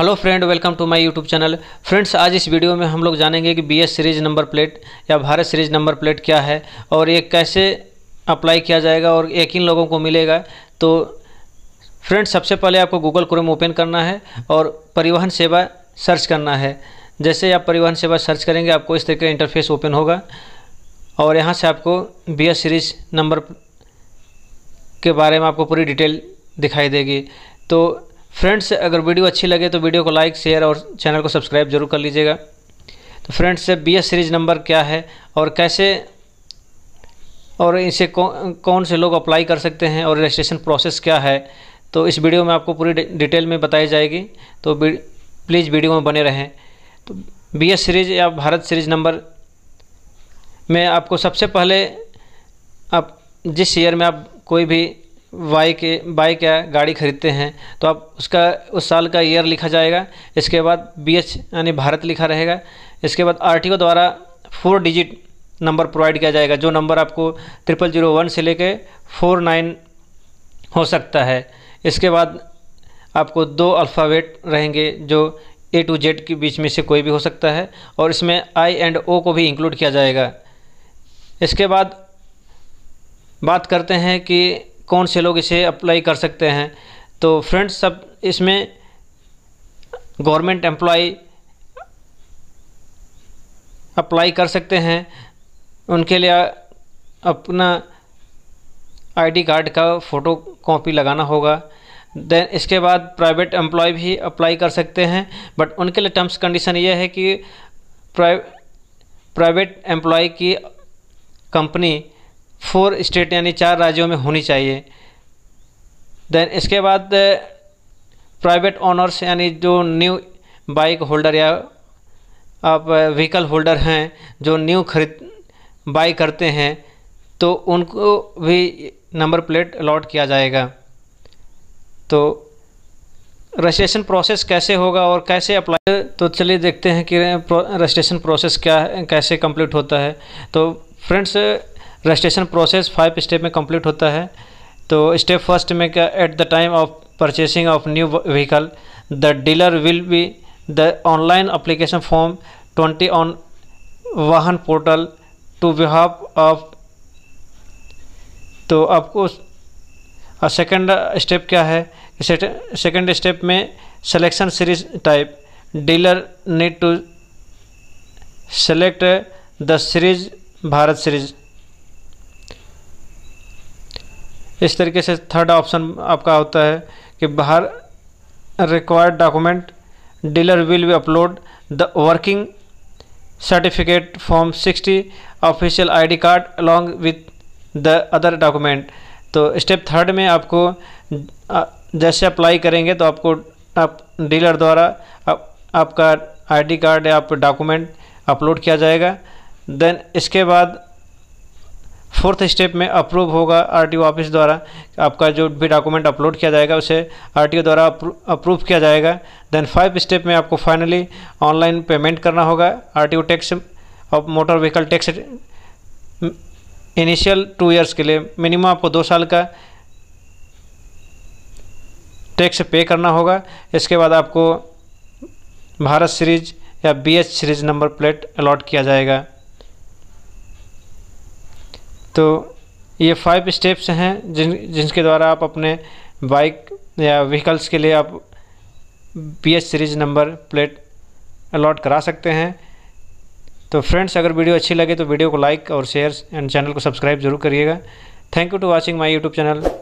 hello friend welcome to my YouTube channel friends आज इस video में हम लोग जानेंगे कि बीएस सीरीज नंबर प्लेट या भारत सीरीज नंबर प्लेट क्या है और ये कैसे अप्लाई किया जाएगा और ये किन लोगों को मिलेगा तो फ्रेंड्स सबसे पहले आपको गूगल क्रोम ओपन करना है और परिवहन सेवा सर्च करना है जैसे आप परिवहन सेवा सर्च करेंगे आपको इस तरीके का इंटरफेस ओपन होगा और यहाँ से आपको बी सीरीज नंबर के बारे में आपको पूरी डिटेल दिखाई देगी तो फ्रेंड्स अगर वीडियो अच्छी लगे तो वीडियो को लाइक शेयर और चैनल को सब्सक्राइब जरूर कर लीजिएगा तो friends B S series number क्या है और कैसे और इसे कौ, कौन से लोग अप्लाई कर सकते हैं और रजिस्ट्रेशन प्रोसेस क्या है तो इस वीडियो में आपको पूरी डिटेल में बताई जाएगी तो प्लीज़ वीडियो में बने रहें तो बी एस सीरीज या भारत सीरीज नंबर में आपको सबसे पहले आप जिस ईयर में आप कोई भी बाइक बाइक या गाड़ी खरीदते हैं तो आप उसका उस साल का ईयर लिखा जाएगा इसके बाद बी एच यानी भारत लिखा रहेगा इसके बाद आर टी ओ द्वारा फोर डिजिट नंबर प्रोवाइड किया जाएगा जो नंबर आपको ट्रिपल जीरो वन से लेके फोर नाइन हो सकता है इसके बाद आपको दो अल्फ़ावेट रहेंगे जो ए टू जेड के बीच में से कोई भी हो सकता है और इसमें आई एंड ओ को भी इंक्लूड किया जाएगा इसके बाद बात करते हैं कि कौन से लोग इसे अप्लाई कर सकते हैं तो फ्रेंड्स सब इसमें गवर्नमेंट एम्प्लॉय अप्लाई कर सकते हैं उनके लिए अपना आईडी कार्ड का फ़ोटो कॉपी लगाना होगा देन इसके बाद प्राइवेट एम्प्लॉय भी अप्लाई कर सकते हैं बट उनके लिए टर्म्स कंडीशन ये है कि प्राइवेट एम्प्लॉय की कंपनी फोर स्टेट यानी चार राज्यों में होनी चाहिए देन इसके बाद प्राइवेट uh, ऑनर्स यानी जो न्यू बाइक होल्डर या आप व्हीकल uh, होल्डर हैं जो न्यू खरीद बाई करते हैं तो उनको भी नंबर प्लेट अलॉट किया जाएगा तो रजिस्ट्रेशन प्रोसेस कैसे होगा और कैसे अप्लाई तो चलिए देखते हैं कि रजिस्ट्रेशन uh, प्रोसेस क्या कैसे कंप्लीट होता है तो friends registration process five step में कंप्लीट होता है तो स्टेप फर्स्ट में क्या at the time of purchasing of new vehicle the dealer will be the online application form twenty on Vahan portal to behalf of तो आपको सेकेंड स्टेप क्या है सेकेंड स्टेप में selection series type dealer need to select the series Bharat series इस तरीके से third option आपका होता है कि बाहर required document dealer will be upload the working certificate form 60 official ID card along with the other document तो स्टेप थर्ड में आपको जैसे अप्लाई करेंगे तो आपको आप डीलर द्वारा आप, आपका आईडी कार्ड या आप डॉक्यूमेंट अपलोड किया जाएगा देन इसके बाद फोर्थ स्टेप में अप्रूव होगा आरटीओ ऑफिस द्वारा आपका जो भी डॉक्यूमेंट अपलोड किया जाएगा उसे आरटीओ द्वारा अप्रूव किया जाएगा देन फाइव स्टेप में आपको फाइनली ऑनलाइन पेमेंट करना होगा आरटीओ टैक्स और motor vehicle tax initial two years के लिए मिनिमम आपको दो साल का टैक्स पे करना होगा इसके बाद आपको भारत सीरीज या B series number plate allot किया जाएगा तो ये फाइव स्टेप्स हैं जिन जिनके द्वारा आप अपने बाइक या व्हीकल्स के लिए आप P H series number plate allot करा सकते हैं तो फ्रेंड्स अगर वीडियो अच्छी लगे तो वीडियो को लाइक और शेयर एंड चैनल को सब्सक्राइब जरूर करिएगा thank you to watching my YouTube channel